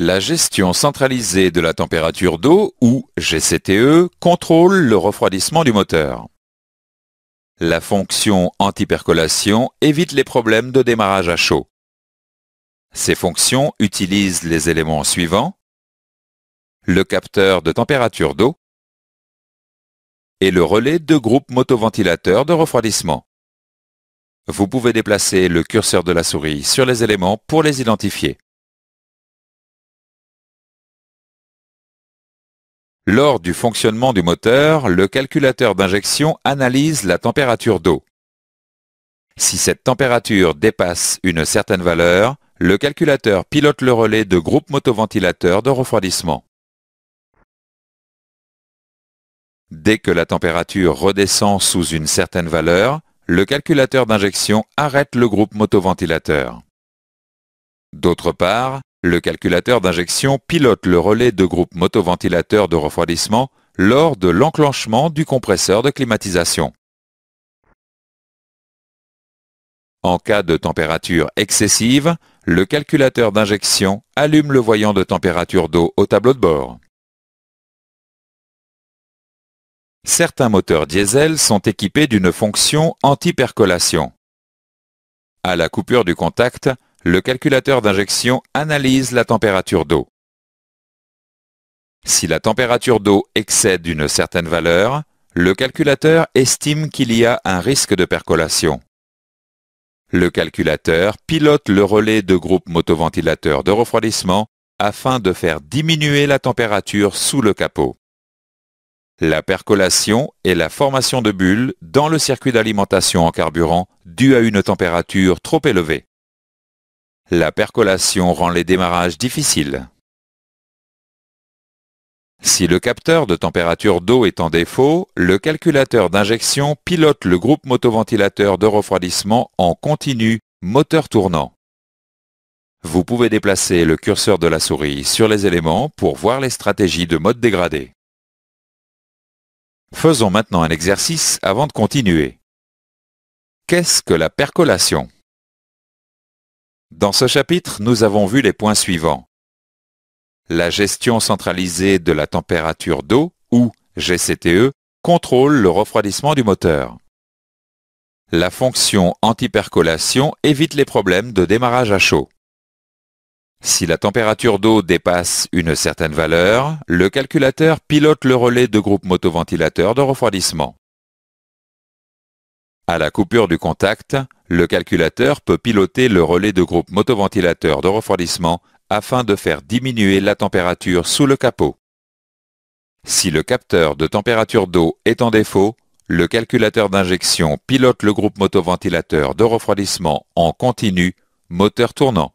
La gestion centralisée de la température d'eau, ou GCTE, contrôle le refroidissement du moteur. La fonction anti-percolation évite les problèmes de démarrage à chaud. Ces fonctions utilisent les éléments suivants, le capteur de température d'eau et le relais de groupe motoventilateur de refroidissement. Vous pouvez déplacer le curseur de la souris sur les éléments pour les identifier. Lors du fonctionnement du moteur, le calculateur d'injection analyse la température d'eau. Si cette température dépasse une certaine valeur, le calculateur pilote le relais de groupe motoventilateur de refroidissement. Dès que la température redescend sous une certaine valeur, le calculateur d'injection arrête le groupe motoventilateur. D'autre part, le calculateur d'injection pilote le relais de groupe motoventilateur de refroidissement lors de l'enclenchement du compresseur de climatisation. En cas de température excessive, le calculateur d'injection allume le voyant de température d'eau au tableau de bord. Certains moteurs diesel sont équipés d'une fonction anti-percolation. À la coupure du contact, le calculateur d'injection analyse la température d'eau. Si la température d'eau excède une certaine valeur, le calculateur estime qu'il y a un risque de percolation. Le calculateur pilote le relais de groupe motoventilateur de refroidissement afin de faire diminuer la température sous le capot. La percolation est la formation de bulles dans le circuit d'alimentation en carburant due à une température trop élevée. La percolation rend les démarrages difficiles. Si le capteur de température d'eau est en défaut, le calculateur d'injection pilote le groupe motoventilateur de refroidissement en continu, moteur tournant. Vous pouvez déplacer le curseur de la souris sur les éléments pour voir les stratégies de mode dégradé. Faisons maintenant un exercice avant de continuer. Qu'est-ce que la percolation dans ce chapitre, nous avons vu les points suivants. La gestion centralisée de la température d'eau, ou GCTE, contrôle le refroidissement du moteur. La fonction antipercolation évite les problèmes de démarrage à chaud. Si la température d'eau dépasse une certaine valeur, le calculateur pilote le relais de groupe motoventilateur de refroidissement. À la coupure du contact, le calculateur peut piloter le relais de groupe motoventilateur de refroidissement afin de faire diminuer la température sous le capot. Si le capteur de température d'eau est en défaut, le calculateur d'injection pilote le groupe motoventilateur de refroidissement en continu, moteur tournant.